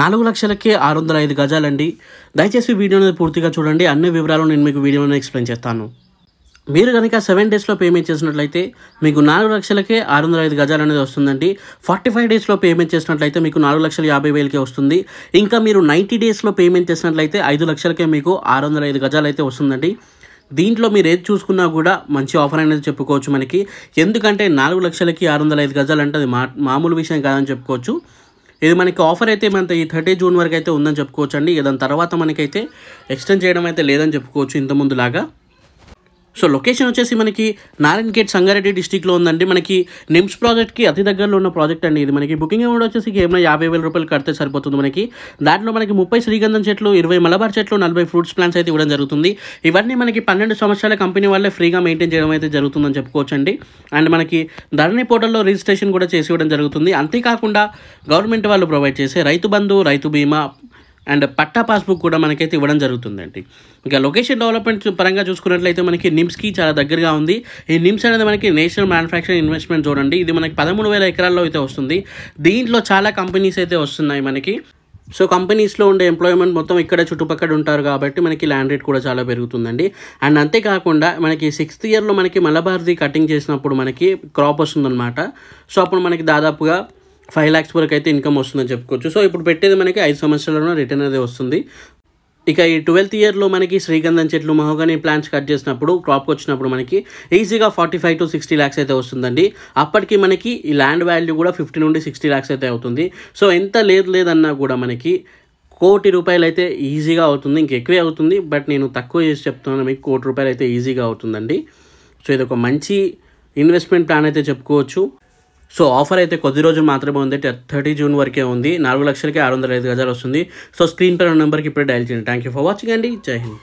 నాలుగు లక్షలకే ఆరు వందల ఐదు గజాలండి దయచేసి వీడియోని పూర్తిగా చూడండి అన్ని వివరాలు నేను మీకు వీడియోలో ఎక్స్ప్లెయిన్ చేస్తాను మీరు కనుక సెవెన్ డేస్లో పేమెంట్ చేసినట్లయితే మీకు నాలుగు లక్షలకే ఆరు వందల ఐదు గజాలు అనేది వస్తుందండి ఫార్టీ ఫైవ్ డేస్లో పేమెంట్ చేసినట్లయితే మీకు నాలుగు లక్షల యాభై వేలకే వస్తుంది ఇంకా మీరు నైంటీ డేస్లో పేమెంట్ చేసినట్లయితే ఐదు లక్షలకే మీకు ఆరు వందల ఐదు గజాలు అయితే వస్తుందండి దీంట్లో మీరు ఏది చూసుకున్నా కూడా మంచి ఆఫర్ అనేది చెప్పుకోవచ్చు మనకి ఎందుకంటే నాలుగు లక్షలకి ఆరు వందల ఐదు గజాలు అంటే అది మా మామూలు విషయం కాదని చెప్పుకోవచ్చు ఇది మనకి ఆఫర్ అయితే మన ఈ థర్టీ జూన్ వరకు అయితే ఉందని చెప్పుకోవచ్చు అండి దాని తర్వాత మనకైతే ఎక్స్టెండ్ చేయడం అయితే లేదని చెప్పుకోవచ్చు ఇంతకుముందులాగా సో లొకేషన్ వచ్చేసి మనకి నారాయణ గేట్ సంగారెడ్డి డిస్టిక్లో ఉందండి మనకి నిమ్స్ ప్రాజెక్ట్కి అతి దగ్గరలో ఉన్న ప్రాజెక్ట్ అండి ఇది మనకి బుకింగ్ అమౌంట్ వచ్చేసి ఏమైనా యాభై వేల రూపాయలు కడితే సరిపోతుంది మనకి దాంట్లో మనకి ముప్పై శ్రీగంధం చెట్లు ఇరవై మలబార్ చెట్లు నలభై ఫ్రూట్స్ ప్లాంట్స్ అయితే ఇవ్వడం జరుగుతుంది ఇవన్నీ మనకి పన్నెండు సంవత్సరాల కంపెనీ వాళ్ళే ఫ్రీగా మెయింటైన్ చేయడం అయితే జరుగుతుందని చెప్పుకోవచ్చండి అండ్ మనకి ధరణి పోర్టల్లో రిజిస్ట్రేషన్ కూడా చేసి ఇవ్వడం జరుగుతుంది అంతేకాకుండా గవర్నమెంట్ వాళ్ళు ప్రొవైడ్ చేసే రైతు బంధు రైతు బీమా అండ్ పట్టా పాస్బుక్ కూడా మనకైతే ఇవ్వడం జరుగుతుందండి ఇంకా లొకేషన్ డెవలప్మెంట్ పరంగా చూసుకున్నట్లయితే మనకి నిమ్స్కి చాలా దగ్గరగా ఉంది ఈ నిమ్స్ అనేది మనకి నేషనల్ మ్యానుఫ్యాక్చరింగ్ ఇన్వెస్ట్మెంట్ చూడండి ఇది మనకి పదమూడు వేల ఎకరాల్లో అయితే వస్తుంది దీంట్లో చాలా కంపెనీస్ అయితే వస్తున్నాయి మనకి సో కంపెనీస్లో ఉండే ఎంప్లాయ్మెంట్ మొత్తం ఇక్కడ చుట్టుపక్కల ఉంటారు కాబట్టి మనకి ల్యాండ్ రేట్ కూడా చాలా పెరుగుతుందండి అండ్ అంతేకాకుండా మనకి సిక్స్త్ ఇయర్లో మనకి మలబార్ది కటింగ్ చేసినప్పుడు మనకి క్రాప్ వస్తుందన్నమాట సో అప్పుడు మనకి దాదాపుగా ఫైవ్ ల్యాక్స్ వరకు అయితే ఇన్కమ్ వస్తుందని చెప్పుకోవచ్చు సో ఇప్పుడు పెట్టేది మనకి ఐదు సంవత్సరాల్లో రిటర్న్ అనేది వస్తుంది ఇక ఈ ట్వెల్త్ ఇయర్లో మనకి శ్రీగంధం చెట్లు మహోగాని ప్లాంట్స్ కట్ చేసినప్పుడు క్రాప్కి వచ్చినప్పుడు మనకి ఈజీగా forty five to sixty lakhs అయితే వస్తుందండి అప్పటికి మనకి ఈ ల్యాండ్ వాల్యూ కూడా ఫిఫ్టీ నుండి సిక్స్టీ ల్యాక్స్ అయితే అవుతుంది సో ఎంత లేదు లేదన్నా కూడా మనకి కోటి రూపాయలు అయితే ఈజీగా అవుతుంది ఇంకెక్కువే అవుతుంది బట్ నేను తక్కువ చేసి చెప్తున్నాను మీకు కోటి రూపాయలు అయితే ఈజీగా అవుతుందండి సో ఇది ఒక మంచి ఇన్వెస్ట్మెంట్ ప్లాన్ అయితే చెప్పుకోవచ్చు సో ఆఫర్ అయితే కొద్ది రోజులు మాత్రమే ఉంది థర్టీ జూన్ వరకే ఉంది నాలుగు లక్షలకి ఆరు వందల ఐదు గజాలు వస్తుంది సో స్క్రీన్ పైన నెంబర్కి ఇప్పుడే డైల్ చేయండి థ్యాంక్ యూ ఫర్ వాచింగ్ అండి జై హింద్